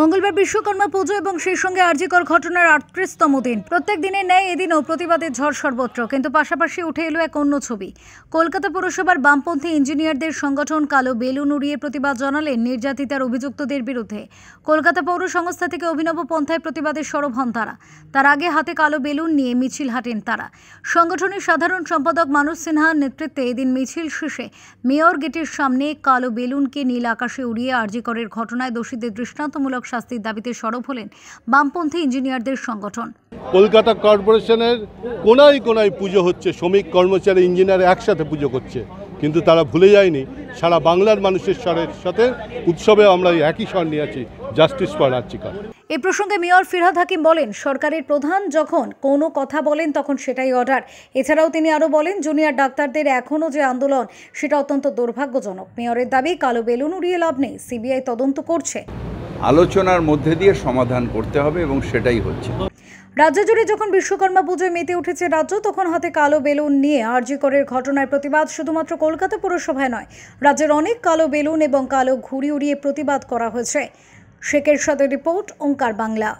মঙ্গলবার বিশ্বকর্মা পুজো এবং সেই সঙ্গে আর্যিকর ঘটনার আটত্রিশতম দিন প্রত্যেক দিনে ন্যায় এদিনও প্রতিবাদের ঝড় সর্বত্র কিন্তু পাশাপাশি উঠে এলো এক অন্য ছবি কলকাতা পুরসভার বামপন্থী ইঞ্জিনিয়ারদের সংগঠন কালো বেলুন উড়িয়ে প্রতিবাদ জানালেন নির্যাতিতার অভিযুক্তদের বিরুদ্ধে কলকাতা পৌর সংস্থা থেকে অভিনব পন্থায় প্রতিবাদের সরব হন তারা তার আগে হাতে কালো বেলুন নিয়ে মিছিল হাঁটেন তারা সংগঠনের সাধারণ সম্পাদক মানুষ সিনহার নেতৃত্বে এদিন মিছিল শেষে মেয়র গেটের সামনে কালো বেলুনকে নীল আকাশে উড়িয়ে আর্যিকরের ঘটনায় দোষীদের দৃষ্টান্তমূলক শাস্তির দাবিতে সরব হলেন বামপন্থী ইঞ্জিনিয়ারদের সংগঠন কলকাতা কর্পোরেশনের কোনায় কোনায় পুজো হচ্ছে শ্রমিক কর্মচারী ইঞ্জিনিয়ার একসাথে পুজো করছে কিন্তু তারা ভুলে যায়নি সারা বাংলার মানুষের স্বরের সাথে উৎসবে আমরা একই স্বর নিয়ে আছি জাস্টিস ফর আর্চিকা এ প্রসঙ্গে মেয়র ফিরহাদ হাকিম বলেন সরকারের প্রধান যখন কোনো কথা বলেন তখন সেটাই অর্ডার এছাড়াও তিনি আরও বলেন জুনিয়র ডাক্তারদের এখনও যে আন্দোলন সেটা অত্যন্ত দুর্ভাগ্যজনক মেয়রের দাবি কালো বেলুন উড়িয়ে লাভ নেই সিবিআই তদন্ত করছে আলোচনার মধ্যে দিয়ে সমাধান করতে হবে এবং সেটাই হচ্ছে রাজ্য জুড়ে যখন বিশ্বকর্মা পুজোয় মেতে উঠেছে রাজ্য তখন হাতে কালো বেলুন নিয়ে আরজি করের ঘটনার প্রতিবাদ শুধুমাত্র কলকাতা পুরসভায় নয় রাজ্যের অনেক কালো বেলুন এবং কালো ঘুড়ি উড়িয়ে প্রতিবাদ করা হয়েছে শেখের সাথে রিপোর্ট ওঙ্কার বাংলা